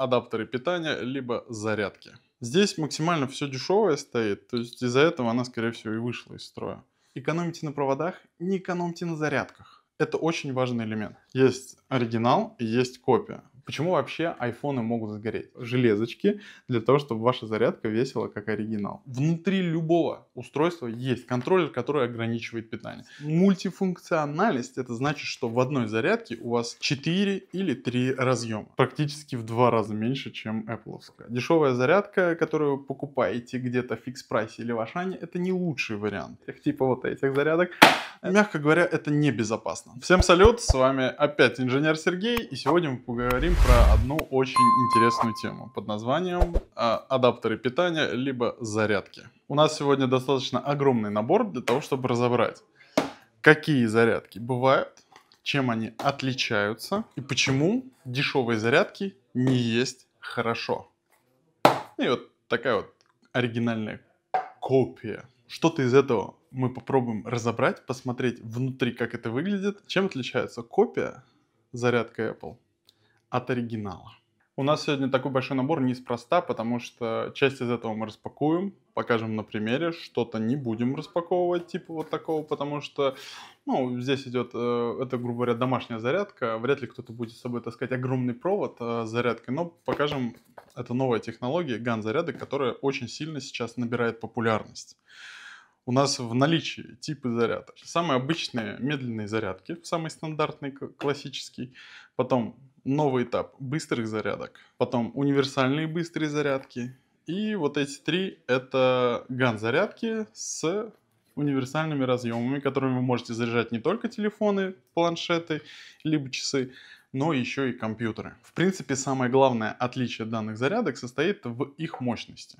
адаптеры питания, либо зарядки. Здесь максимально все дешевое стоит, то есть из-за этого она, скорее всего, и вышла из строя. Экономите на проводах, не экономьте на зарядках. Это очень важный элемент. Есть оригинал, есть копия. Почему вообще айфоны могут сгореть? Железочки для того, чтобы ваша зарядка весила как оригинал. Внутри любого устройства есть контроллер, который ограничивает питание. Мультифункциональность это значит, что в одной зарядке у вас 4 или 3 разъема. Практически в два раза меньше, чем Apple. Дешевая зарядка, которую покупаете где-то в фикс прайсе или в Ашане, это не лучший вариант. Типа вот этих зарядок. Мягко говоря, это небезопасно. Всем салют, с вами опять инженер Сергей, и сегодня мы поговорим про одну очень интересную тему под названием а, адаптеры питания либо зарядки. У нас сегодня достаточно огромный набор для того, чтобы разобрать, какие зарядки бывают, чем они отличаются и почему дешевые зарядки не есть хорошо. И вот такая вот оригинальная копия. Что-то из этого мы попробуем разобрать, посмотреть внутри, как это выглядит, чем отличается копия зарядка Apple от оригинала. У нас сегодня такой большой набор неспроста, потому что часть из этого мы распакуем, покажем на примере, что-то не будем распаковывать, типа вот такого, потому что, ну, здесь идет, э, это, грубо говоря, домашняя зарядка, вряд ли кто-то будет с собой таскать огромный провод э, зарядки, но покажем, это новая технология, ган-зарядок, которая очень сильно сейчас набирает популярность. У нас в наличии типы зарядок. Самые обычные медленные зарядки, самый стандартный, классический. Потом новый этап быстрых зарядок, потом универсальные быстрые зарядки, и вот эти три — это ган-зарядки с универсальными разъемами, которыми вы можете заряжать не только телефоны, планшеты, либо часы, но еще и компьютеры. В принципе, самое главное отличие данных зарядок состоит в их мощности.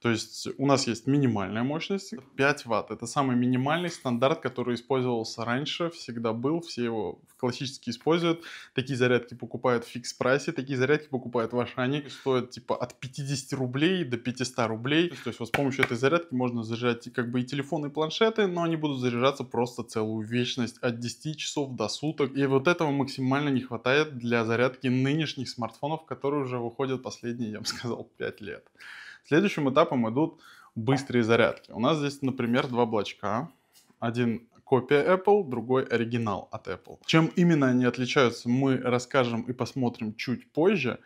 То есть у нас есть минимальная мощность 5 ватт. Это самый минимальный стандарт, который использовался раньше, всегда был, все его классически используют. Такие зарядки покупают в фикс прайсе, такие зарядки покупают в Ашане. Стоят типа от 50 рублей до 500 рублей. То есть вот с помощью этой зарядки можно заряжать как бы и телефоны, и планшеты, но они будут заряжаться просто целую вечность от 10 часов до суток. И вот этого максимально не хватает для зарядки нынешних смартфонов, которые уже выходят последние, я бы сказал, 5 лет. Следующим этапом идут быстрые зарядки. У нас здесь, например, два блочка. Один копия Apple, другой оригинал от Apple. Чем именно они отличаются, мы расскажем и посмотрим чуть позже.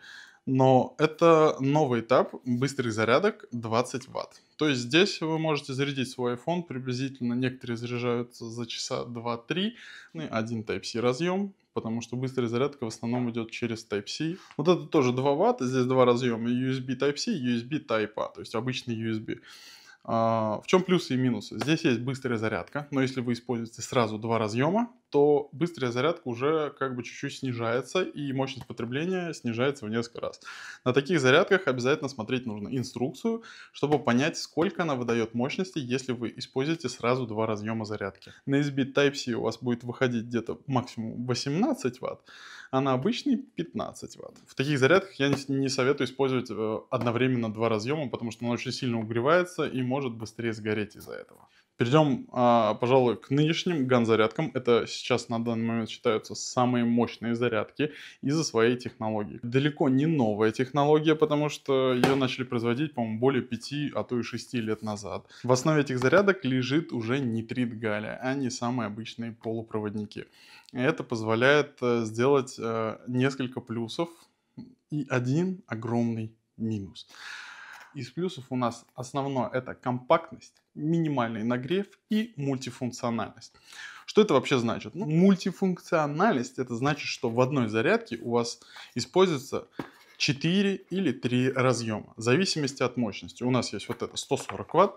Но это новый этап быстрых зарядок 20 Вт. То есть здесь вы можете зарядить свой iPhone, приблизительно некоторые заряжаются за часа 2-3, ну один Type-C разъем, потому что быстрая зарядка в основном идет через Type-C. Вот это тоже 2 Вт, здесь два разъема USB Type-C и USB Type-A, то есть обычный USB. А, в чем плюсы и минусы? Здесь есть быстрая зарядка, но если вы используете сразу два разъема, то быстрая зарядка уже как бы чуть-чуть снижается, и мощность потребления снижается в несколько раз. На таких зарядках обязательно смотреть нужно инструкцию, чтобы понять, сколько она выдает мощности, если вы используете сразу два разъема зарядки. На USB Type-C у вас будет выходить где-то максимум 18 Вт, а на обычный 15 Вт. В таких зарядках я не, не советую использовать э, одновременно два разъема, потому что он очень сильно угревается и может быстрее сгореть из-за этого. Перейдем, а, пожалуй, к нынешним ганзарядкам. Это сейчас на данный момент считаются самые мощные зарядки из-за своей технологии. Далеко не новая технология, потому что ее начали производить, по-моему, более 5, а то и 6 лет назад. В основе этих зарядок лежит уже нитрит галлия, а не самые обычные полупроводники. Это позволяет э, сделать э, несколько плюсов и один огромный минус. Из плюсов у нас основное это компактность, минимальный нагрев и мультифункциональность. Что это вообще значит? Ну, мультифункциональность это значит, что в одной зарядке у вас используется 4 или 3 разъема, в зависимости от мощности. У нас есть вот это 140 ватт,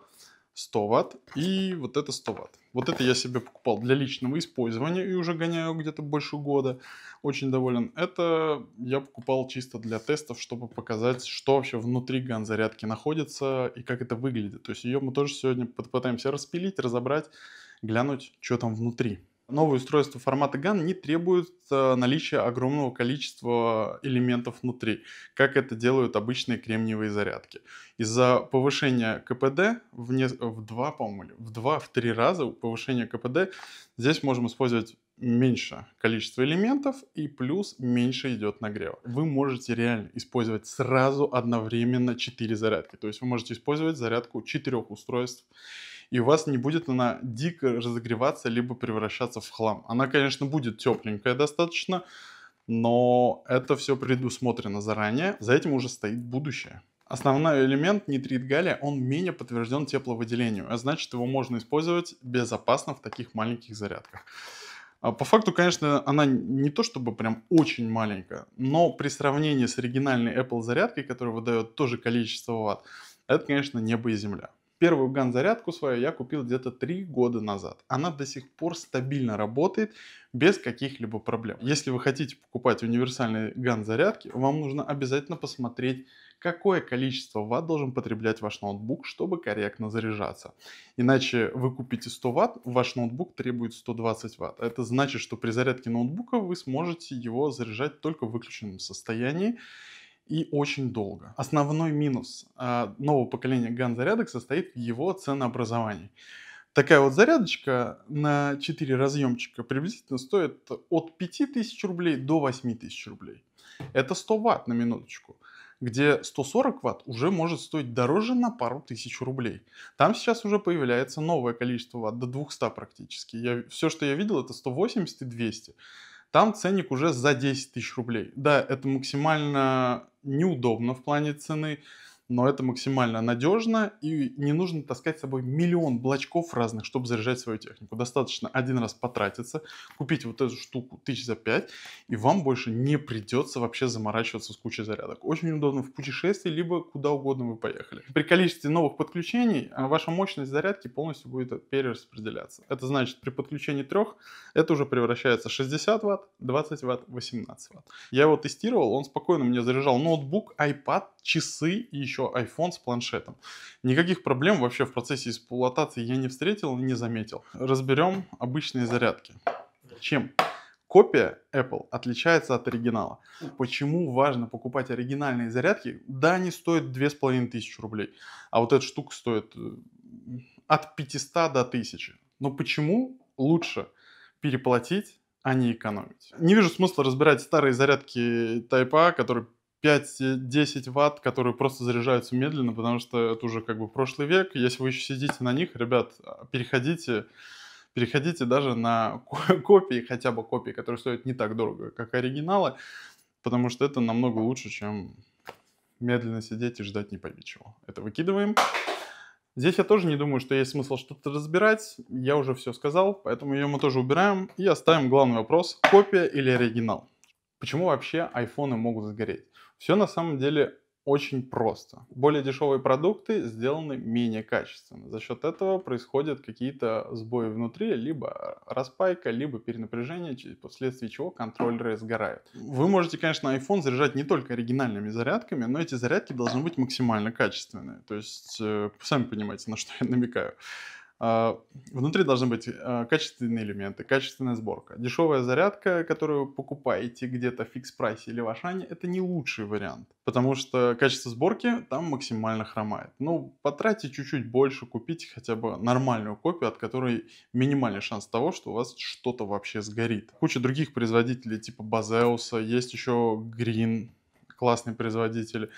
100 ватт и вот это 100 ватт. Вот это я себе покупал для личного использования и уже гоняю где-то больше года. Очень доволен. Это я покупал чисто для тестов, чтобы показать, что вообще внутри ганзарядки находится и как это выглядит. То есть ее мы тоже сегодня попытаемся распилить, разобрать, глянуть, что там внутри. Новые устройства формата GAN не требуют э, наличия огромного количества элементов внутри, как это делают обычные кремниевые зарядки. Из-за повышения КПД в, не, в 2, по-моему, в два в три раза повышения КПД, здесь можем использовать меньше количество элементов и плюс меньше идет нагрев. Вы можете реально использовать сразу одновременно 4 зарядки. То есть вы можете использовать зарядку 4 устройств и у вас не будет она дико разогреваться, либо превращаться в хлам. Она, конечно, будет тепленькая достаточно, но это все предусмотрено заранее, за этим уже стоит будущее. Основной элемент нитрит галлия, он менее подтвержден тепловыделению, а значит его можно использовать безопасно в таких маленьких зарядках. А, по факту, конечно, она не то чтобы прям очень маленькая, но при сравнении с оригинальной Apple зарядкой, которая выдает тоже количество ватт, это, конечно, небо и земля. Первую ган-зарядку свою я купил где-то 3 года назад. Она до сих пор стабильно работает без каких-либо проблем. Если вы хотите покупать универсальные ган-зарядки, вам нужно обязательно посмотреть, какое количество ватт должен потреблять ваш ноутбук, чтобы корректно заряжаться. Иначе вы купите 100 ватт, ваш ноутбук требует 120 ватт. Это значит, что при зарядке ноутбука вы сможете его заряжать только в выключенном состоянии и очень долго. Основной минус э, нового поколения ган зарядок состоит в его ценообразовании. Такая вот зарядочка на 4 разъемчика приблизительно стоит от 5000 рублей до 8000 рублей. Это 100 ватт на минуточку где 140 ватт уже может стоить дороже на пару тысяч рублей. Там сейчас уже появляется новое количество ватт, до 200 практически. Я, все, что я видел, это 180 и 200 там ценник уже за 10 тысяч рублей. Да, это максимально неудобно в плане цены, но это максимально надежно и не нужно таскать с собой миллион блочков разных, чтобы заряжать свою технику. Достаточно один раз потратиться, купить вот эту штуку тысяч за пять, и вам больше не придется вообще заморачиваться с кучей зарядок. Очень удобно в путешествии, либо куда угодно вы поехали. При количестве новых подключений а, ваша мощность зарядки полностью будет перераспределяться. Это значит, при подключении трех это уже превращается 60 ватт, 20 ватт, 18 ватт. Я его тестировал, он спокойно мне заряжал ноутбук, iPad, часы и еще еще iPhone с планшетом. Никаких проблем вообще в процессе эксплуатации я не встретил и не заметил. Разберем обычные зарядки. Чем? Копия Apple отличается от оригинала. Почему важно покупать оригинальные зарядки? Да, они стоят 2500 рублей, а вот эта штука стоит э, от 500 до 1000. Но почему лучше переплатить, а не экономить? Не вижу смысла разбирать старые зарядки Type-A, которые 5-10 э, ватт, которые просто заряжаются медленно, потому что это уже как бы прошлый век. Если вы еще сидите на них, ребят, а, переходите, переходите даже на копии, хотя бы копии, которые стоят не так дорого, как оригиналы, потому что это намного лучше, чем медленно сидеть и ждать не пойми чего. Это выкидываем. Здесь я тоже не думаю, что есть смысл что-то разбирать. Я уже все сказал, поэтому ее мы тоже убираем и оставим главный вопрос. Копия или оригинал? Почему вообще айфоны могут сгореть? Все на самом деле очень просто. Более дешевые продукты сделаны менее качественно. За счет этого происходят какие-то сбои внутри, либо распайка, либо перенапряжение, вследствие чего контроллеры сгорают. Вы можете, конечно, iPhone заряжать не только оригинальными зарядками, но эти зарядки должны быть максимально качественные. То есть, э, сами понимаете, на что я намекаю. А, внутри должны быть а, качественные элементы, качественная сборка. Дешевая зарядка, которую покупаете где-то в фикс-прайсе или в Ашане, это не лучший вариант, потому что качество сборки там максимально хромает. Ну, потратьте чуть-чуть больше, купите хотя бы нормальную копию, от которой минимальный шанс того, что у вас что-то вообще сгорит. Куча других производителей типа Базеуса, есть еще Green, классный производитель.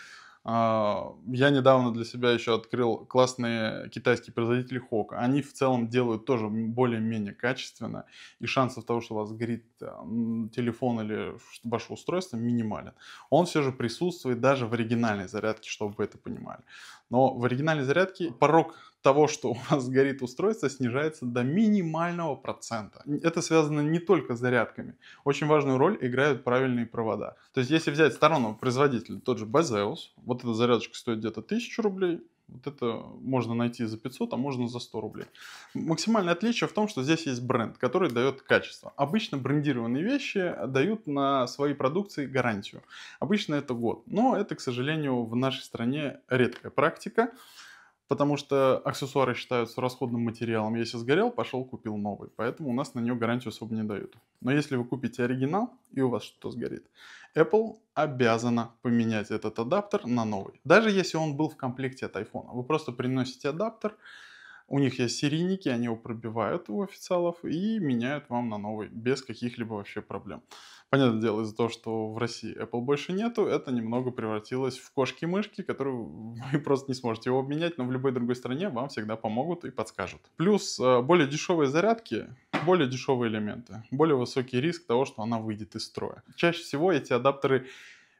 А, я недавно для себя еще открыл классные китайские производители Хок. Они в целом делают тоже более-менее качественно. И шансов того, что у вас горит телефон или ваше устройство, минимален. Он все же присутствует даже в оригинальной зарядке, чтобы вы это понимали. Но в оригинальной зарядке порог того, что у вас горит устройство, снижается до минимального процента. Это связано не только с зарядками. Очень важную роль играют правильные провода. То есть, если взять стороннего производителя, тот же Bezeus, вот эта зарядочка стоит где-то 1000 рублей, вот это можно найти за 500, а можно за 100 рублей. Максимальное отличие в том, что здесь есть бренд, который дает качество. Обычно брендированные вещи дают на свои продукции гарантию. Обычно это год. Но это, к сожалению, в нашей стране редкая практика потому что аксессуары считаются расходным материалом. Если сгорел, пошел купил новый. Поэтому у нас на нее гарантию особо не дают. Но если вы купите оригинал и у вас что то сгорит, Apple обязана поменять этот адаптер на новый. Даже если он был в комплекте от iPhone. Вы просто приносите адаптер, у них есть серийники, они его пробивают у официалов и меняют вам на новый без каких-либо вообще проблем. Понятное дело, из-за того, что в России Apple больше нету, это немного превратилось в кошки-мышки, которую вы просто не сможете его обменять, но в любой другой стране вам всегда помогут и подскажут. Плюс э, более дешевые зарядки, более дешевые элементы, более высокий риск того, что она выйдет из строя. Чаще всего эти адаптеры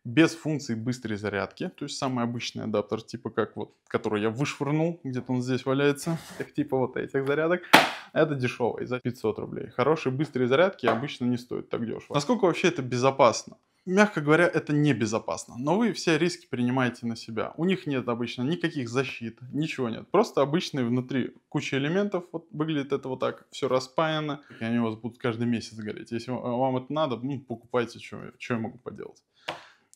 без функции быстрой зарядки, то есть самый обычный адаптер, типа как вот, который я вышвырнул, где-то он здесь валяется, так типа вот этих зарядок, это дешевый, за 500 рублей. Хорошие быстрые зарядки обычно не стоят так дешево. Насколько вообще это безопасно? Мягко говоря, это небезопасно, но вы все риски принимаете на себя. У них нет обычно никаких защит, ничего нет. Просто обычные внутри куча элементов, вот выглядит это вот так, все распаяно, и они у вас будут каждый месяц гореть. Если вам это надо, ну, покупайте, что, что я могу поделать.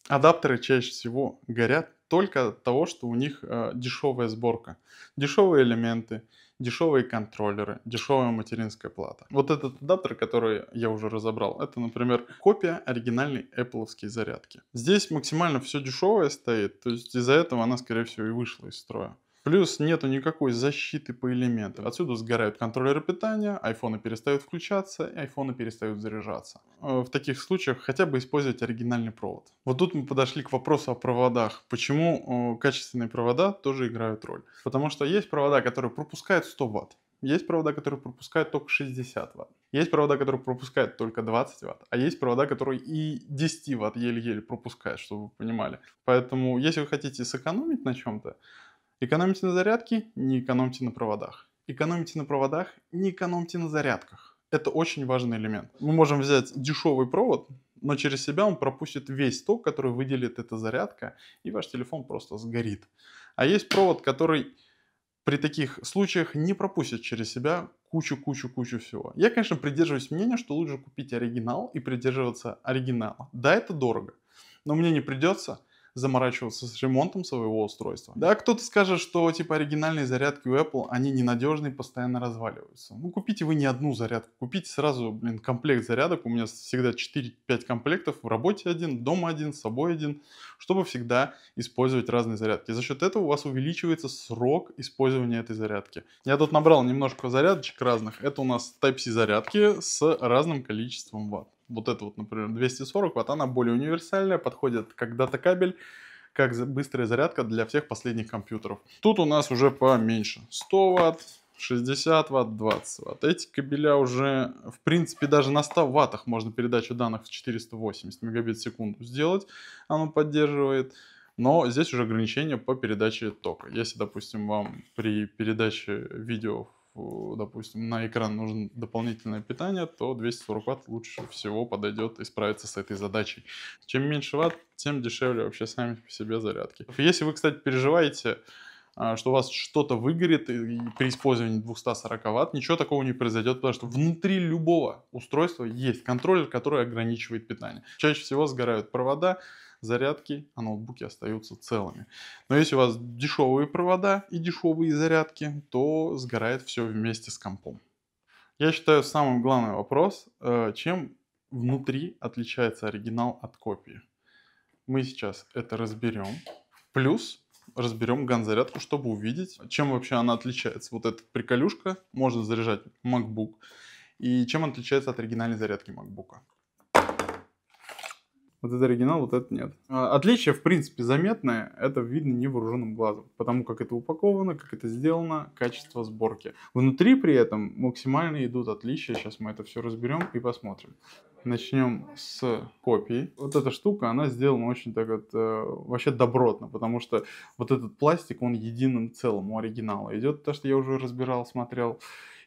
Адаптеры чаще всего горят только от того, что у них э, дешевая сборка, дешевые элементы, дешевые контроллеры, дешевая материнская плата. Вот этот адаптер, который я уже разобрал, это, например, копия оригинальной Apple зарядки. Здесь максимально все дешевое стоит, то есть из-за этого она, скорее всего, и вышла из строя. Плюс нету никакой защиты по элементам. Отсюда сгорают контроллеры питания, айфоны перестают включаться, и айфоны перестают заряжаться. Э, в таких случаях хотя бы использовать оригинальный провод. Вот тут мы подошли к вопросу о проводах. Почему э, качественные провода тоже играют роль? Потому что есть провода, которые пропускают 100 ватт. Есть провода, которые пропускают только 60 ватт. Есть провода, которые пропускают только 20 ватт. А есть провода, которые и 10 ватт еле-еле пропускают, чтобы вы понимали. Поэтому, если вы хотите сэкономить на чем-то, Экономите на зарядке, не экономьте на проводах. Экономите на проводах, не экономьте на зарядках. Это очень важный элемент. Мы можем взять дешевый провод, но через себя он пропустит весь ток, который выделит эта зарядка, и ваш телефон просто сгорит. А есть провод, который при таких случаях не пропустит через себя кучу-кучу-кучу всего. Я, конечно, придерживаюсь мнения, что лучше купить оригинал и придерживаться оригинала. Да, это дорого, но мне не придется – заморачиваться с ремонтом своего устройства. Да, кто-то скажет, что типа оригинальные зарядки у Apple, они ненадежные, постоянно разваливаются. Ну, купите вы не одну зарядку, купите сразу, блин, комплект зарядок. У меня всегда 4-5 комплектов, в работе один, дома один, с собой один, чтобы всегда использовать разные зарядки. За счет этого у вас увеличивается срок использования этой зарядки. Я тут набрал немножко зарядочек разных. Это у нас Type-C зарядки с разным количеством ватт вот эта вот, например, 240 ватт, она более универсальная, подходит как дата-кабель, как быстрая зарядка для всех последних компьютеров. Тут у нас уже поменьше. 100 ватт, 60 ватт, 20 ватт. Эти кабеля уже, в принципе, даже на 100 ваттах можно передачу данных в 480 мегабит в секунду сделать. Оно поддерживает. Но здесь уже ограничение по передаче тока. Если, допустим, вам при передаче видео Э, допустим, на экран нужно дополнительное питание, то 240 ватт лучше всего подойдет и справится с этой задачей. Чем меньше ватт, тем дешевле вообще сами по себе зарядки. Если вы, кстати, переживаете, а, что у вас что-то выгорит и при использовании 240 ватт, ничего такого не произойдет, потому что внутри любого устройства есть контроллер, который ограничивает питание. Чаще всего сгорают провода, зарядки, а ноутбуки остаются целыми. Но если у вас дешевые провода и дешевые зарядки, то сгорает все вместе с компом. Я считаю самым главным вопрос, э, чем внутри отличается оригинал от копии. Мы сейчас это разберем. Плюс разберем ганзарядку, чтобы увидеть, чем вообще она отличается. Вот эта приколюшка, можно заряжать MacBook, и чем отличается от оригинальной зарядки MacBook. Вот это оригинал, вот это нет. А, отличие в принципе, заметное, Это видно невооруженным глазом. Потому как это упаковано, как это сделано, качество сборки. Внутри при этом максимально идут отличия. Сейчас мы это все разберем и посмотрим. Начнем с копии. Вот эта штука, она сделана очень так вот, э, вообще добротно, потому что вот этот пластик, он единым целым у оригинала идет, то, что я уже разбирал, смотрел.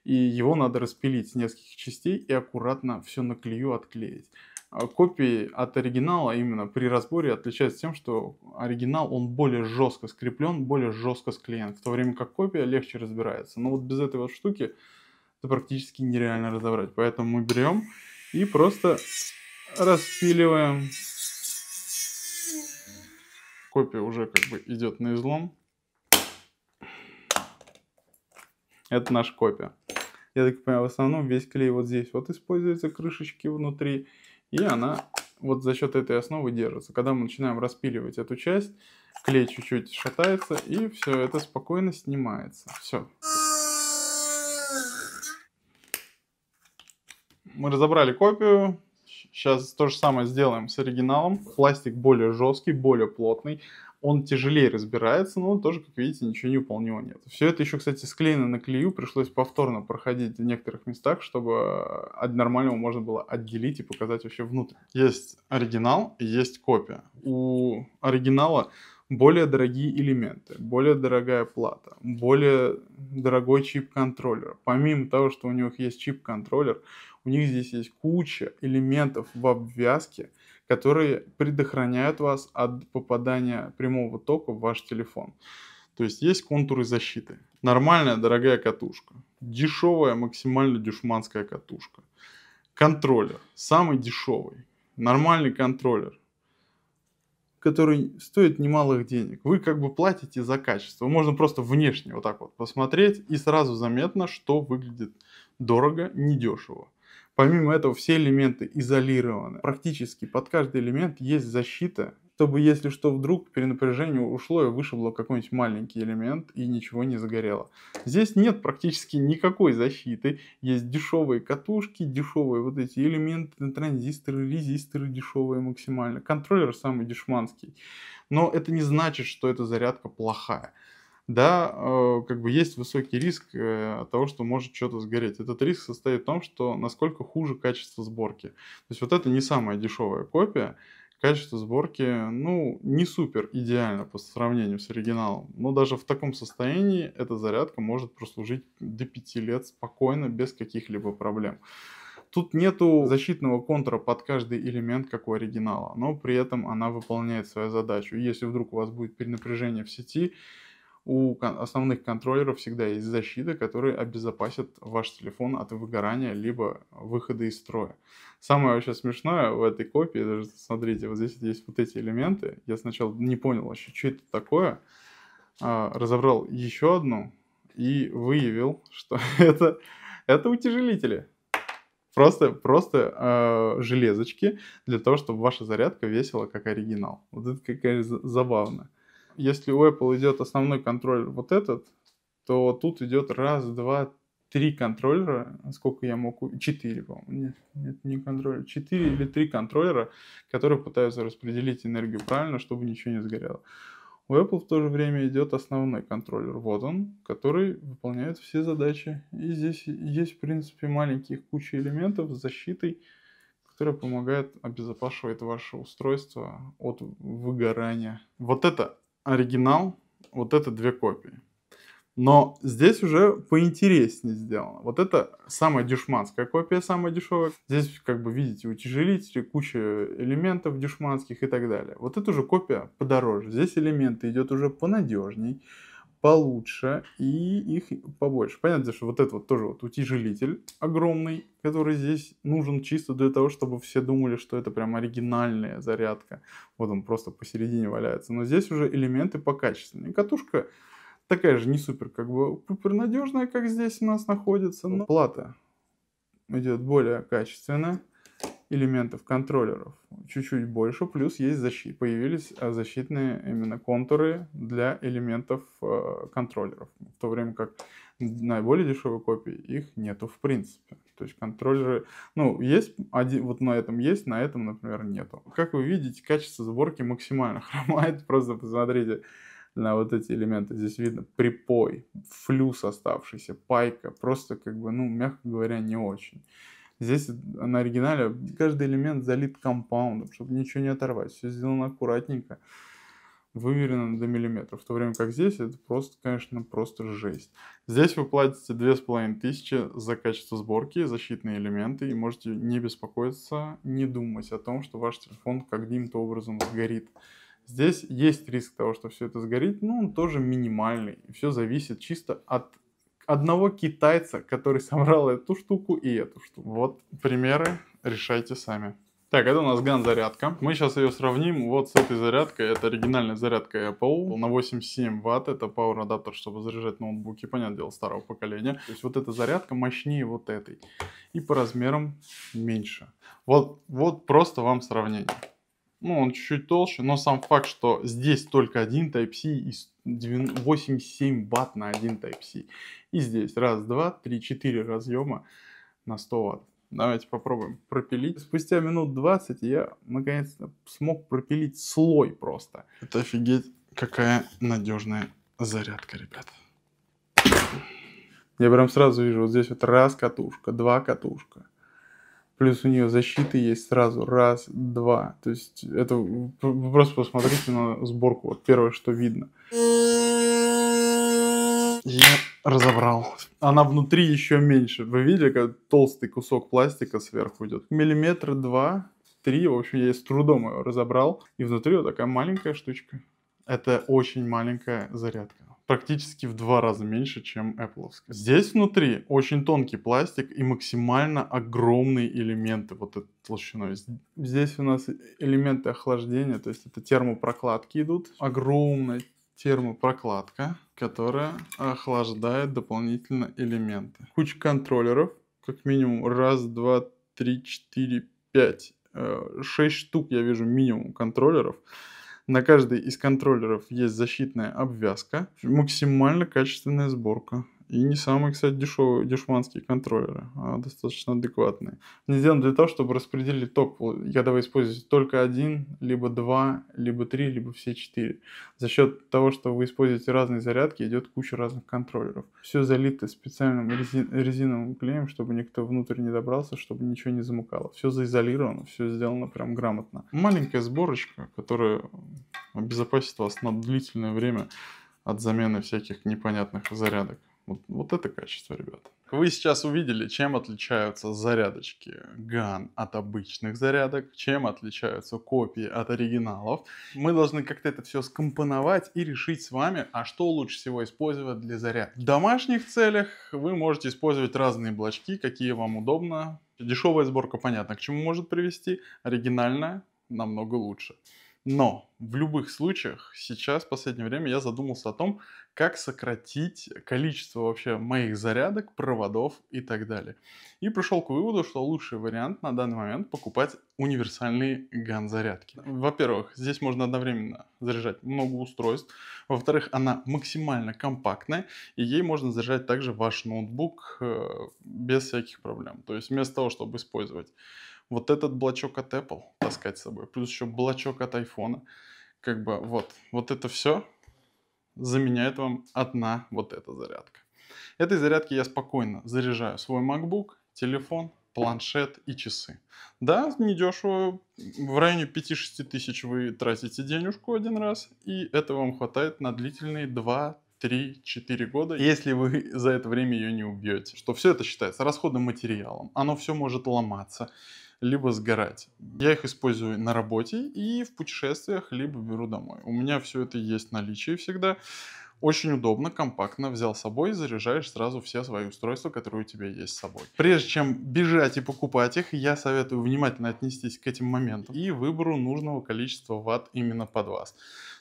И его надо распилить с нескольких частей и аккуратно все на клею отклеить. А, копии от оригинала именно при разборе отличаются тем, что оригинал он более жестко скреплен, более жестко склеен, в то время как копия легче разбирается. Но вот без этой вот штуки это практически нереально разобрать. Поэтому мы берем и просто распиливаем. Копия уже как бы идет на излом. Это наша копия. Я так понимаю, в основном весь клей вот здесь вот используется, крышечки внутри и она вот за счет этой основы держится. Когда мы начинаем распиливать эту часть, клей чуть-чуть шатается, и все это спокойно снимается. Все. Мы разобрали копию, Сейчас то же самое сделаем с оригиналом. Пластик более жесткий, более плотный он тяжелее разбирается, но он тоже, как видите, ничего не выполнил, нет. Все это еще, кстати, склеено на клею, пришлось повторно проходить в некоторых местах, чтобы а, от нормального можно было отделить и показать вообще внутрь. Есть оригинал, есть копия. У оригинала более дорогие элементы, более дорогая плата, более дорогой чип-контроллер. Помимо того, что у них есть чип-контроллер, у них здесь есть куча элементов в обвязке, которые предохраняют вас от попадания прямого тока в ваш телефон. То есть есть контуры защиты. Нормальная дорогая катушка. Дешевая, максимально дешманская катушка. Контроллер. Самый дешевый. Нормальный контроллер который стоит немалых денег. Вы как бы платите за качество. Можно просто внешне вот так вот посмотреть, и сразу заметно, что выглядит дорого, недешево. Помимо этого, все элементы изолированы. Практически под каждый элемент есть защита, чтобы, если что, вдруг при напряжении ушло и вышибло какой-нибудь маленький элемент и ничего не загорело. Здесь нет практически никакой защиты. Есть дешевые катушки, дешевые вот эти элементы, транзисторы, резисторы дешевые максимально. Контроллер самый дешманский. Но это не значит, что эта зарядка плохая да, э, как бы есть высокий риск э, того, что может что-то сгореть. Этот риск состоит в том, что насколько хуже качество сборки. То есть вот это не самая дешевая копия, качество сборки, ну, не супер идеально по сравнению с оригиналом, но даже в таком состоянии эта зарядка может прослужить до 5 лет спокойно, без каких-либо проблем. Тут нету защитного контура под каждый элемент, как у оригинала, но при этом она выполняет свою задачу. Если вдруг у вас будет перенапряжение в сети, у основных контроллеров всегда есть защита, которая обезопасит ваш телефон от выгорания либо выхода из строя. Самое вообще смешное в этой копии, даже смотрите, вот здесь есть вот эти элементы. Я сначала не понял вообще, что это такое. А, разобрал еще одну и выявил, что это, это утяжелители. Просто, просто э, железочки для того, чтобы ваша зарядка весила как оригинал. Вот это какая забавная если у Apple идет основной контроллер вот этот, то тут идет раз, два, три контроллера, сколько я мог, четыре, по-моему, нет, нет, не контроллер, четыре или три контроллера, которые пытаются распределить энергию правильно, чтобы ничего не сгорело. У Apple в то же время идет основной контроллер, вот он, который выполняет все задачи. И здесь есть, в принципе, маленькие куча элементов с защитой, которая помогает обезопашивать ваше устройство от выгорания. Вот это оригинал, вот это две копии. Но здесь уже поинтереснее сделано. Вот это самая дюшманская копия, самая дешевая. Здесь, как бы видите, утяжелители, куча элементов дюшманских и так далее. Вот это уже копия подороже. Здесь элементы идет уже понадежней получше и их побольше. Понятно, что вот это вот тоже вот утяжелитель огромный, который здесь нужен чисто для того, чтобы все думали, что это прям оригинальная зарядка. Вот он просто посередине валяется. Но здесь уже элементы покачественнее. Катушка такая же не супер, как бы супер надежная, как здесь у нас находится, но плата идет более качественная элементов контроллеров чуть-чуть больше, плюс есть защит, появились э, защитные именно контуры для элементов э, контроллеров, в то время как наиболее дешевой копии их нету в принципе. То есть контроллеры, ну, есть один, вот на этом есть, на этом, например, нету. Как вы видите, качество сборки максимально хромает, просто посмотрите на вот эти элементы. Здесь видно припой, флюс оставшийся, пайка, просто как бы, ну, мягко говоря, не очень. Здесь на оригинале каждый элемент залит компаундом, чтобы ничего не оторвать. Все сделано аккуратненько, выверено до миллиметров. В то время как здесь это просто, конечно, просто жесть. Здесь вы платите 2500 за качество сборки, защитные элементы, и можете не беспокоиться, не думать о том, что ваш телефон каким-то образом сгорит. Здесь есть риск того, что все это сгорит, но он тоже минимальный. Все зависит чисто от одного китайца, который собрал эту штуку и эту штуку. Вот примеры, решайте сами. Так, это у нас ган-зарядка. Мы сейчас ее сравним вот с этой зарядкой. Это оригинальная зарядка Apple на 87 ватт. Это Power Adapter, чтобы заряжать ноутбуки, понятное дело, старого поколения. То есть вот эта зарядка мощнее вот этой. И по размерам меньше. Вот, вот просто вам сравнение. Ну, он чуть-чуть толще, но сам факт, что здесь только один Type-C и 87 ватт на один Type-C. И здесь раз, два, три, четыре разъема на 100 ватт. Давайте попробуем пропилить. Спустя минут 20 я наконец-то смог пропилить слой просто. Это офигеть, какая надежная зарядка, ребят. Я прям сразу вижу, вот здесь вот раз катушка, два катушка, плюс у нее защиты есть сразу раз, два. То есть это вы просто посмотрите на сборку, вот первое, что видно. Я разобрал. Она внутри еще меньше. Вы видели, как толстый кусок пластика сверху идет? Миллиметра два, три. В общем, я с трудом ее разобрал. И внутри вот такая маленькая штучка. Это очень маленькая зарядка практически в два раза меньше, чем Apple. Здесь внутри очень тонкий пластик и максимально огромные элементы вот этой толщиной. Здесь у нас элементы охлаждения, то есть это термопрокладки идут. Огромная термопрокладка, которая охлаждает дополнительно элементы. Куча контроллеров, как минимум раз, два, три, четыре, пять, э, шесть штук я вижу минимум контроллеров. На каждой из контроллеров есть защитная обвязка, максимально качественная сборка. И не самые, кстати, дешевые, дешманские контроллеры, а достаточно адекватные. Они сделаны для того, чтобы распределить ток, когда вы используете только один, либо два, либо три, либо все четыре. За счет того, что вы используете разные зарядки, идет куча разных контроллеров. Все залито специальным резин, резиновым клеем, чтобы никто внутрь не добрался, чтобы ничего не замыкало. Все заизолировано, все сделано прям грамотно. Маленькая сборочка, которая обезопасит вас на длительное время от замены всяких непонятных зарядок. Вот, вот это качество, ребят. Вы сейчас увидели, чем отличаются зарядочки GAN от обычных зарядок, чем отличаются копии от оригиналов. Мы должны как-то это все скомпоновать и решить с вами, а что лучше всего использовать для заряд. В домашних целях вы можете использовать разные блочки, какие вам удобно. Дешевая сборка, понятно, к чему может привести. Оригинальная намного лучше. Но в любых случаях сейчас, в последнее время, я задумался о том, как сократить количество вообще моих зарядок, проводов и так далее. И пришел к выводу, что лучший вариант на данный момент покупать универсальные ган-зарядки. Во-первых, здесь можно одновременно заряжать много устройств. Во-вторых, она максимально компактная, и ей можно заряжать также ваш ноутбук э, без всяких проблем. То есть вместо того, чтобы использовать вот этот блочок от Apple таскать с собой, плюс еще блочок от iPhone. Как бы вот, вот это все заменяет вам одна вот эта зарядка. Этой зарядки я спокойно заряжаю свой MacBook, телефон, планшет и часы. Да, недешево, в районе 5-6 тысяч вы тратите денежку один раз, и это вам хватает на длительные 2 3-4 года, если вы за это время ее не убьете. Что все это считается расходным материалом, оно все может ломаться либо сгорать. Я их использую на работе и в путешествиях, либо беру домой. У меня все это есть в наличии всегда. Очень удобно, компактно, взял с собой, заряжаешь сразу все свои устройства, которые у тебя есть с собой. Прежде чем бежать и покупать их, я советую внимательно отнестись к этим моментам и выбору нужного количества ватт именно под вас.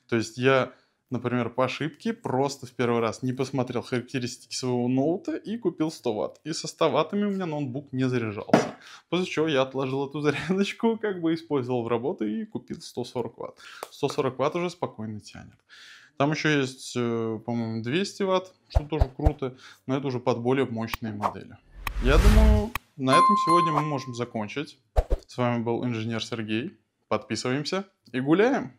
То есть я например, по ошибке просто в первый раз не посмотрел характеристики своего ноута и купил 100 ватт. И со 100 ваттами у меня ноутбук не заряжался. После чего я отложил эту зарядочку, как бы использовал в работу и купил 140 ватт. 140 ватт уже спокойно тянет. Там еще есть, э, по-моему, 200 ватт, что тоже круто, но это уже под более мощные модели. Я думаю, на этом сегодня мы можем закончить. С вами был инженер Сергей. Подписываемся и гуляем!